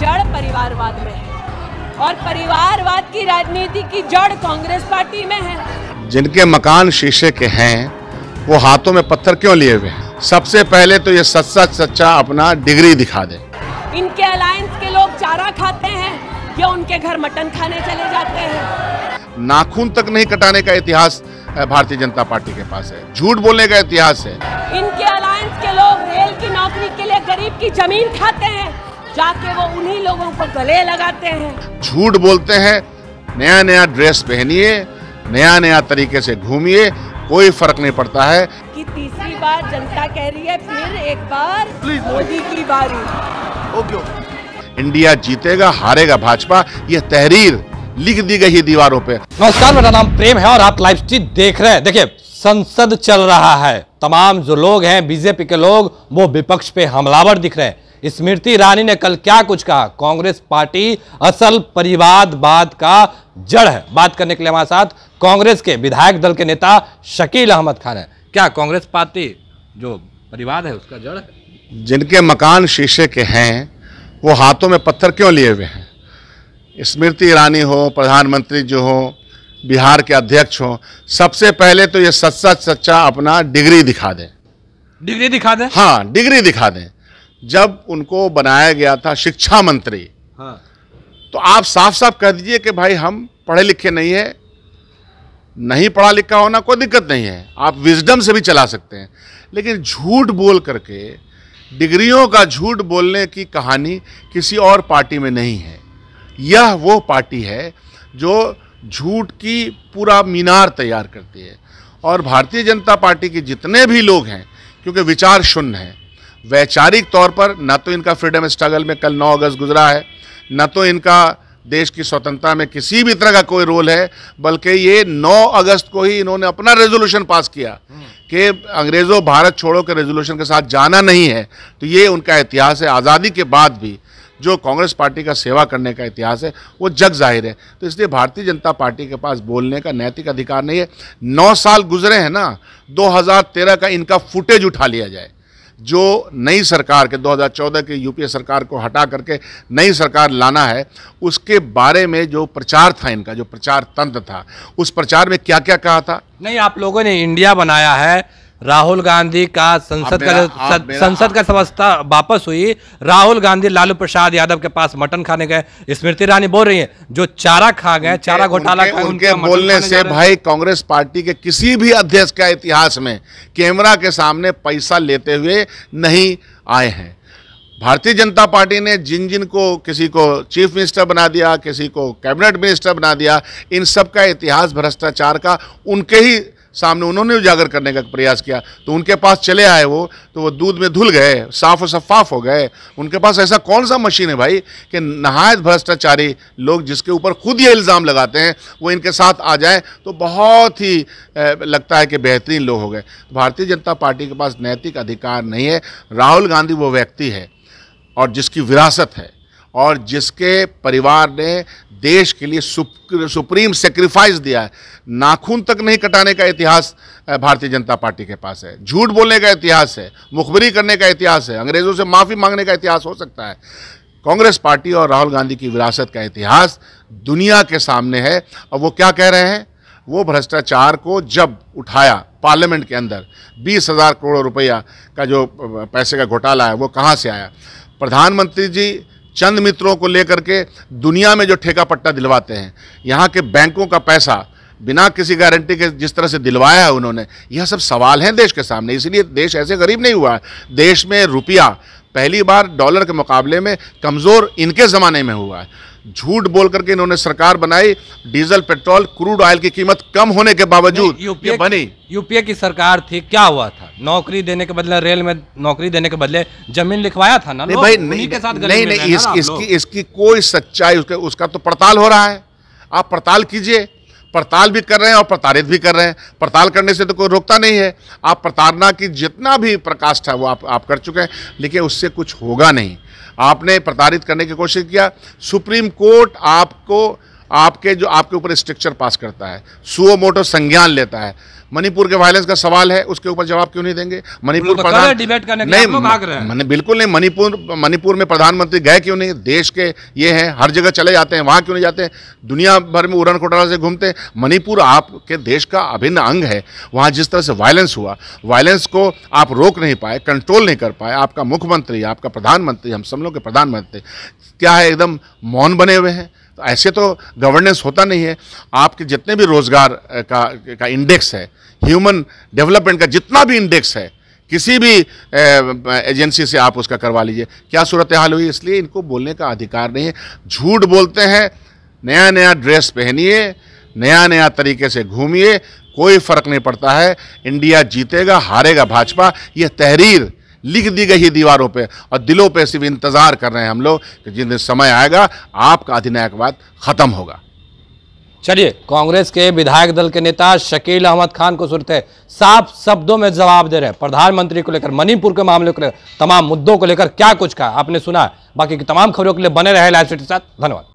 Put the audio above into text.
जड़ परिवारवाद में है और परिवारवाद की राजनीति की जड़ कांग्रेस पार्टी में है जिनके मकान शीशे के हैं वो हाथों में पत्थर क्यों लिए हुए हैं सबसे पहले तो ये सच सच सच्चा अपना डिग्री दिखा दे इनके अलायंस के लोग चारा खाते हैं या उनके घर मटन खाने चले जाते हैं नाखून तक नहीं कटाने का इतिहास भारतीय जनता पार्टी के पास है झूठ बोलने का इतिहास है इनके अलायंस के लोग रेल की नौकरी के लिए गरीब की जमीन खाते हैं जाके वो उन्हीं लोगों को गले लगाते हैं झूठ बोलते हैं नया नया ड्रेस पहनिए नया नया तरीके से घूमिए कोई फर्क नहीं पड़ता है कि तीसरी बार जनता कह रही है फिर एक बार मोदी की बारी ओके इंडिया जीतेगा हारेगा भाजपा ये तहरीर लिख दी गई है दीवारों पे नमस्कार मेरा नाम प्रेम है और आप लाइव स्ट्रीट देख रहे हैं देखिए संसद चल रहा है तमाम जो लोग हैं बीजेपी के लोग वो विपक्ष पे हमलावर दिख रहे हैं स्मृति ईरानी ने कल क्या कुछ कहा कांग्रेस पार्टी असल परिवादवाद का जड़ है बात करने के लिए हमारे साथ कांग्रेस के विधायक दल के नेता शकील अहमद खान है क्या कांग्रेस पार्टी जो परिवाद है उसका जड़ है जिनके मकान शीशे के हैं वो हाथों में पत्थर क्यों लिए हुए हैं स्मृति ईरानी हो प्रधानमंत्री जो हो बिहार के अध्यक्ष हो सबसे पहले तो ये सच्चा सच्चा अपना डिग्री दिखा दें डिग्री दिखा दें हाँ डिग्री दिखा दें जब उनको बनाया गया था शिक्षा मंत्री हाँ। तो आप साफ साफ कह दीजिए कि भाई हम पढ़े लिखे नहीं है नहीं पढ़ा लिखा होना कोई दिक्कत नहीं है आप विजडम से भी चला सकते हैं लेकिन झूठ बोल करके डिग्रियों का झूठ बोलने की कहानी किसी और पार्टी में नहीं है यह वो पार्टी है जो झूठ की पूरा मीनार तैयार करती है और भारतीय जनता पार्टी के जितने भी लोग हैं क्योंकि विचार शून्य हैं वैचारिक तौर पर ना तो इनका फ्रीडम स्ट्रगल में कल 9 अगस्त गुजरा है ना तो इनका देश की स्वतंत्रता में किसी भी तरह का कोई रोल है बल्कि ये 9 अगस्त को ही इन्होंने अपना रेजोल्यूशन पास किया कि अंग्रेज़ों भारत छोड़ो के रेजोल्यूशन के साथ जाना नहीं है तो ये उनका इतिहास है आज़ादी के बाद भी जो कांग्रेस पार्टी का सेवा करने का इतिहास है वो जग जाहिर है तो इसलिए भारतीय जनता पार्टी के पास बोलने का नैतिक अधिकार नहीं है नौ साल गुजरे हैं ना 2013 का इनका फुटेज उठा लिया जाए जो नई सरकार के 2014 के यूपीए सरकार को हटा करके नई सरकार लाना है उसके बारे में जो प्रचार था इनका जो प्रचार तंत्र था उस प्रचार में क्या क्या कहा था नहीं आप लोगों ने इंडिया बनाया है राहुल गांधी का संसद का संसद का समस्या वापस हुई राहुल गांधी लालू प्रसाद यादव के पास मटन खाने गए स्मृति ईरानी बोल रही है जो चारा खा गए चारा घोटाला उनके, उनके, उनके बोलने से भाई कांग्रेस पार्टी के किसी भी अध्यक्ष का इतिहास में कैमरा के सामने पैसा लेते हुए नहीं आए हैं भारतीय जनता पार्टी ने जिन जिन को किसी को चीफ मिनिस्टर बना दिया किसी को कैबिनेट मिनिस्टर बना दिया इन सब का इतिहास भ्रष्टाचार का उनके ही सामने उन्होंने उजागर करने का प्रयास किया तो उनके पास चले आए वो तो वो दूध में धुल गए साफ और शफाफ हो गए उनके पास ऐसा कौन सा मशीन है भाई कि नहायत भ्रष्टाचारी लोग जिसके ऊपर खुद ये इल्ज़ाम लगाते हैं वो इनके साथ आ जाए तो बहुत ही लगता है कि बेहतरीन लोग हो गए तो भारतीय जनता पार्टी के पास नैतिक अधिकार नहीं है राहुल गांधी वो व्यक्ति है और जिसकी विरासत है और जिसके परिवार ने देश के लिए सुप्रीम सेक्रीफाइस दिया है नाखून तक नहीं कटाने का इतिहास भारतीय जनता पार्टी के पास है झूठ बोलने का इतिहास है मुखबरी करने का इतिहास है अंग्रेज़ों से माफ़ी मांगने का इतिहास हो सकता है कांग्रेस पार्टी और राहुल गांधी की विरासत का इतिहास दुनिया के सामने है और वो क्या कह रहे हैं वो भ्रष्टाचार को जब उठाया पार्लियामेंट के अंदर बीस हज़ार करोड़ रुपया का जो पैसे का घोटाला है वो कहाँ से आया प्रधानमंत्री जी चंद मित्रों को लेकर के दुनिया में जो ठेका पट्टा दिलवाते हैं यहाँ के बैंकों का पैसा बिना किसी गारंटी के जिस तरह से दिलवाया है उन्होंने यह सब सवाल हैं देश के सामने इसलिए देश ऐसे गरीब नहीं हुआ है देश में रुपया पहली बार डॉलर के मुकाबले में कमज़ोर इनके ज़माने में हुआ है झूठ बोल करके इन्होंने सरकार बनाई डीजल पेट्रोल क्रूड ऑयल की कीमत कम होने के बावजूद यूपीए बनी यूपीए की सरकार थी क्या हुआ था नौकरी देने के बदले रेल में नौकरी देने के बदले जमीन लिखवाया था ना नहीं भाई नहीं के साथ नहीं नहीं इस, इसकी इसकी कोई सच्चाई उसके उसका तो पड़ताल हो रहा है आप पड़ताल कीजिए पड़ताल भी कर रहे हैं और प्रताड़ित भी कर रहे हैं पड़ताल करने से तो कोई रोकता नहीं है आप प्रताड़ना की जितना भी प्रकाष्ठ है वो आप आप कर चुके हैं लेकिन उससे कुछ होगा नहीं आपने प्रताड़ित करने की कोशिश किया सुप्रीम कोर्ट आपको आपके जो आपके ऊपर स्ट्रक्चर पास करता है सुओ मोटो संज्ञान लेता है मणिपुर के वायलेंस का सवाल है उसके ऊपर जवाब क्यों नहीं देंगे मणिपुर प्रधान डिबेट करने नहीं मैंने बिल्कुल नहीं मणिपुर मणिपुर में प्रधानमंत्री गए क्यों नहीं देश के ये हैं हर जगह चले जाते हैं वहाँ क्यों नहीं जाते दुनिया भर में उड़न कोटाला से घूमते मणिपुर आपके देश का अभिन्न अंग है वहाँ जिस तरह से वायलेंस हुआ वायलेंस को आप रोक नहीं पाए कंट्रोल नहीं कर पाए आपका मुख्यमंत्री आपका प्रधानमंत्री हम सब लोग के प्रधानमंत्री क्या है एकदम मौन बने हुए हैं ऐसे तो गवर्नेंस होता नहीं है आपके जितने भी रोज़गार का का इंडेक्स है ह्यूमन डेवलपमेंट का जितना भी इंडेक्स है किसी भी एजेंसी से आप उसका करवा लीजिए क्या सूरत हाल हुई इसलिए इनको बोलने का अधिकार नहीं है झूठ बोलते हैं नया नया ड्रेस पहनिए नया नया तरीके से घूमिए कोई फ़र्क नहीं पड़ता है इंडिया जीतेगा हारेगा भाजपा यह तहरीर लिख दी गई है दीवारों पे और दिलों पे सिर्फ इंतज़ार कर रहे हैं हम लोग कि जिन दिन समय आएगा आपका अधिनायकवाद ख़त्म होगा चलिए कांग्रेस के विधायक दल के नेता शकील अहमद खान को सुनते साफ शब्दों में जवाब दे रहे हैं प्रधानमंत्री को लेकर मणिपुर के मामले को लेकर तमाम मुद्दों को लेकर क्या कुछ कहा आपने सुना बाकी की तमाम खबरों के लिए बने रहे लाइव के साथ धन्यवाद